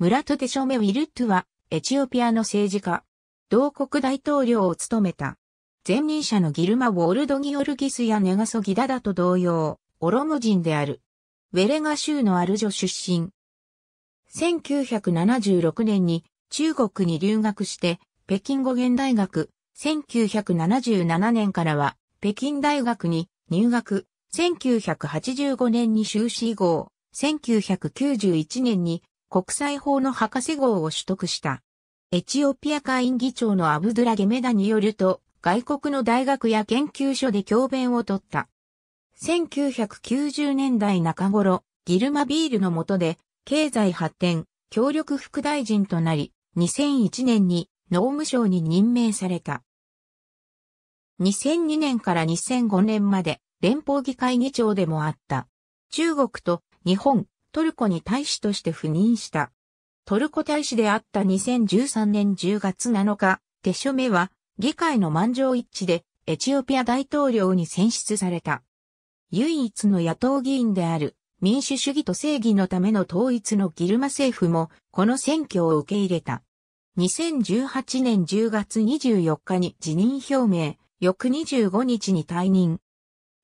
ムラトテショメ・ウィルットは、エチオピアの政治家。同国大統領を務めた。前任者のギルマ・ウォルド・ギオルギスやネガソ・ギダダと同様、オロム人である。ウェレガ州のアルジョ出身。1976年に中国に留学して、北京語源大学、1977年からは、北京大学に入学、1985年に修士号、1991年に国際法の博士号を取得した。エチオピア会員議長のアブドゥラゲメダによると、外国の大学や研究所で教鞭をとった。1990年代中頃、ギルマビールの下で、経済発展、協力副大臣となり、2001年に農務省に任命された。2002年から2005年まで連邦議会議長でもあった。中国と日本、トルコに大使として赴任した。トルコ大使であった2013年10月7日、手書目は議会の満場一致でエチオピア大統領に選出された。唯一の野党議員である民主主義と正義のための統一のギルマ政府もこの選挙を受け入れた。2018年10月24日に辞任表明、翌25日に退任。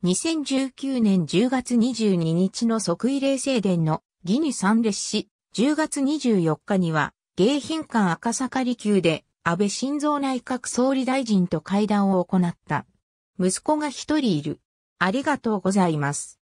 2019年10月22日の即位礼正殿のギニ参列し、10月24日には、迎賓館赤坂離宮で安倍晋三内閣総理大臣と会談を行った。息子が一人いる。ありがとうございます。